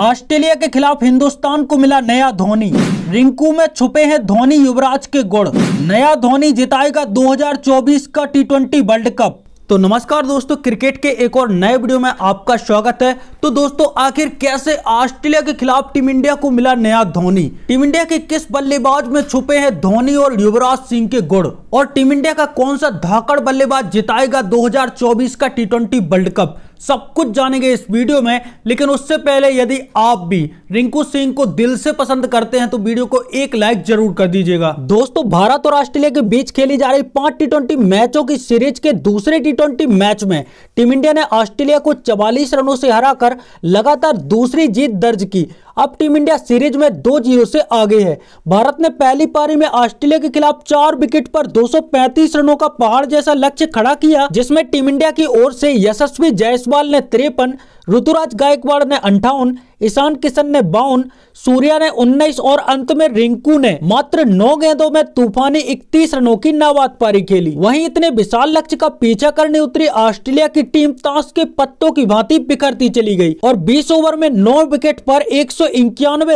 Australia के खिलाफ हिंदुस्तान को मिला नया धोनी रिंकू में छुपे हैं धोनी युवराज के गुड़ नया धोनी जिताएगा 2024 का टी ट्वेंटी वर्ल्ड कप तो नमस्कार दोस्तों क्रिकेट के एक और नए वीडियो में आपका स्वागत है तो दोस्तों आखिर कैसे ऑस्ट्रेलिया के खिलाफ टीम इंडिया को मिला नया धोनी टीम इंडिया के किस बल्लेबाज में छुपे हैं धोनी और युवराज सिंह के गुड़ और टीम इंडिया का कौन सा धाकड़ बल्लेबाज जिताएगा 2024 का टी ट्वेंटी वर्ल्ड कप सब कुछ जानेंगे इस वीडियो में लेकिन उससे पहले यदि आप भी रिंकू सिंह को दिल से पसंद करते हैं तो वीडियो को एक लाइक जरूर कर दीजिएगा दोस्तों भारत और ऑस्ट्रेलिया के बीच खेली जा रही पांच टी ट्वेंटी मैचों की सीरीज के दूसरे टी ट्वेंटी मैच में टीम इंडिया ने ऑस्ट्रेलिया को चवालीस रनों से हरा लगातार दूसरी जीत दर्ज की अब टीम इंडिया सीरीज में दो जीरो से आगे है भारत ने पहली पारी में ऑस्ट्रेलिया के खिलाफ चार विकेट पर 235 रनों का पहाड़ जैसा लक्ष्य खड़ा किया जिसमें टीम इंडिया की ओर से यशस्वी जायसवाल ने तिरपन ऋतुराज गायकवाड़ ने अंठावन ईशान किशन ने बावन सूर्या ने 19 और अंत में रिंकू ने मात्र 9 गेंदों में तूफानी 31 रनों की नाबाद पारी खेली वहीं इतने विशाल लक्ष्य का पीछा करने उतरी ऑस्ट्रेलिया की टीम ताश के पत्तों की भांति बिखरती चली गई और 20 ओवर में 9 विकेट पर एक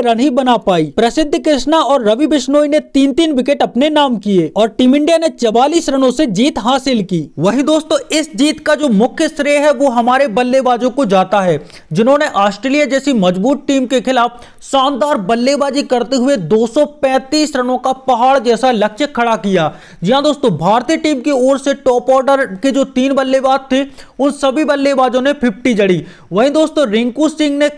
रन ही बना पाई प्रसिद्ध कृष्णा और रवि बिश्नोई ने तीन तीन विकेट अपने नाम किए और टीम इंडिया ने चवालीस रनों ऐसी जीत हासिल की वही दोस्तों इस जीत का जो मुख्य श्रेय है वो हमारे बल्लेबाजों को जाता है जिन्होंने ऑस्ट्रेलिया जैसी मजबूत टीम के खिलाफ शानदार बल्लेबाजी करते हुए 235 रनों का पहाड़ जैसा लक्ष्य खड़ा किया जी हाँ दोस्तों भारतीय टीम की ओर से टॉप ऑर्डर के जो तीन बल्लेबाज थे उन सभी बल्लेबाजों ने फिफ्टी जड़ी वहीं दोस्तों रिंकू सिंह ने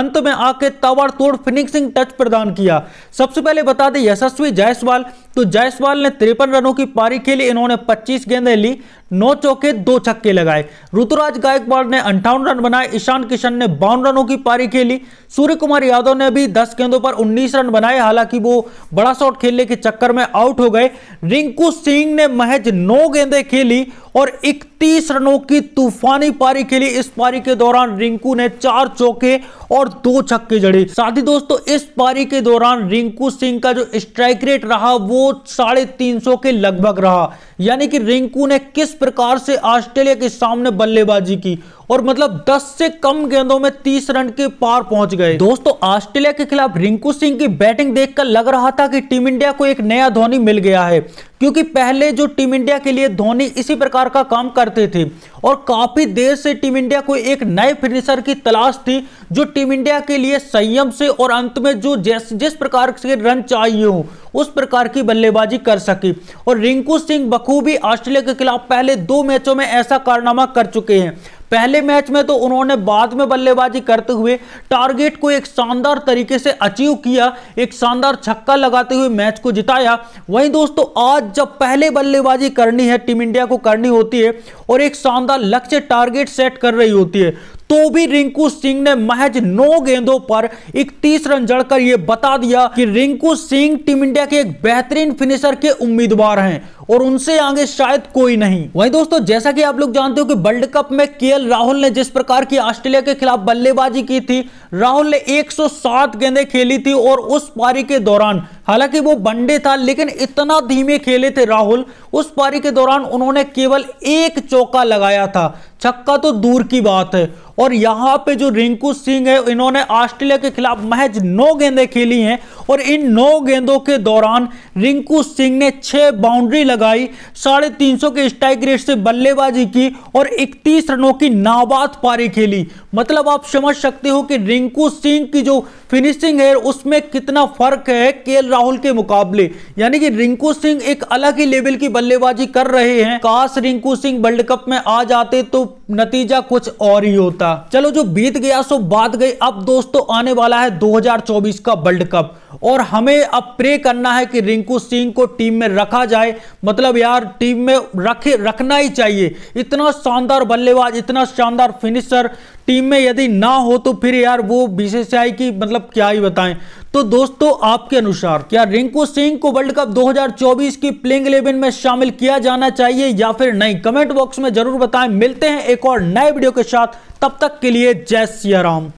अंत में आके तवर तोड़ फिनिशिंग टच प्रदान किया सबसे पहले बता दें यशस्वी जायसवाल तो जायसवाल ने तिरपन रनों की पारी खेली इन्होंने 25 गेंदें ली नौ चौके दो छक्के लगाए ऋतुराज गायकवाड़ ने अंठावन रन बनाए ईशान किशन ने बावन रनों की पारी खेली सूर्य कुमार यादव ने भी दस गेंदों पर उन्नीस रन बनाए हालांकि वो बड़ा शॉट खेलने के चक्कर में आउट हो गए रिंकू सिंह ने महज नौ गेंदे खेली और 31 रनों की तूफानी पारी के लिए इस पारी के दौरान रिंकू ने चार चौके और दो छक्के जड़े साथ ही दोस्तों इस पारी के दौरान रिंकू सिंह का जो स्ट्राइक रेट रहा वो साढ़े तीन सौ के लगभग रहा यानी कि रिंकू ने किस प्रकार से ऑस्ट्रेलिया के सामने बल्लेबाजी की और मतलब 10 से कम गेंदों में 30 रन के पार पहुंच गए दोस्तों ऑस्ट्रेलिया के खिलाफ रिंकू सिंह की बैटिंग देखकर लग रहा था कि टीम इंडिया को एक नया धोनी मिल गया है क्योंकि पहले जो टीम इंडिया के लिए धोनी इसी प्रकार का काम करते थे और काफ़ी देर से टीम इंडिया को एक नए फिनिशर की तलाश थी जो टीम इंडिया के लिए संयम से और अंत में जो जिस जिस प्रकार से रन चाहिए हो उस प्रकार की बल्लेबाजी कर सके और रिंकू सिंह बखूबी ऑस्ट्रेलिया के खिलाफ पहले दो मैचों में ऐसा कारनामा कर चुके हैं पहले मैच में तो उन्होंने बाद में बल्लेबाजी करते हुए टारगेट को एक शानदार तरीके से अचीव किया एक शानदार छक्का लगाते हुए मैच को जिताया वहीं दोस्तों आज जब पहले बल्लेबाजी करनी है टीम इंडिया को करनी होती है और एक शानदार लक्ष्य टारगेट सेट कर रही होती है तो भी रिंकू सिंह ने महज नौ गेंदों पर इकतीस रन जड़कर यह बता दिया कि रिंकू सिंह टीम इंडिया के एक बेहतरीन फिनिशर के उम्मीदवार हैं और उनसे आगे शायद कोई नहीं वहीं दोस्तों जैसा कि आप लोग जानते हो कि वर्ल्ड कप में के राहुल ने जिस प्रकार की ऑस्ट्रेलिया के खिलाफ बल्लेबाजी की थी राहुल ने 107 गेंदें खेली थी और उस पारी के दौरान हालांकि वो बंडे था लेकिन इतना धीमे खेले थे राहुल उस पारी के दौरान उन्होंने केवल एक चौका लगाया था छक्का तो दूर की बात है और यहाँ पे जो रिंकू सिंह है इन्होंने ऑस्ट्रेलिया के खिलाफ महज नौ गेंदें खेली हैं और इन नौ गेंदों के दौरान रिंकू सिंह ने छह बाउंड्री लगाई साढ़े तीन सौ के स्ट्राइक रेट से बल्लेबाजी की और 31 रनों की नाबाद पारी खेली मतलब आप समझ सकते हो कि रिंकू सिंह की जो फिनिशिंग है उसमें कितना फर्क है के राहुल के मुकाबले यानी कि रिंकू सिंह एक अलग ही लेवल की बल्लेबाजी कर रहे हैं काश रिंकू सिंह वर्ल्ड कप में आ जाते तो नतीजा कुछ और ही होता चलो जो बीत गया सो बात गई अब दोस्तों आने वाला है 2024 का वर्ल्ड कप और हमें अब प्रे करना है कि रिंकू सिंह को टीम में रखा जाए मतलब यार टीम में रखे रखना ही चाहिए इतना शानदार बल्लेबाज इतना शानदार फिनिशर टीम में यदि ना हो तो फिर यार वो बीसीसीआई की मतलब क्या ही बताएं तो दोस्तों आपके अनुसार क्या रिंकू सिंह को वर्ल्ड कप 2024 की प्लेइंग इलेवन में शामिल किया जाना चाहिए या फिर नहीं कमेंट बॉक्स में जरूर बताएं मिलते हैं एक और नए वीडियो के साथ तब तक के लिए जय सिया राम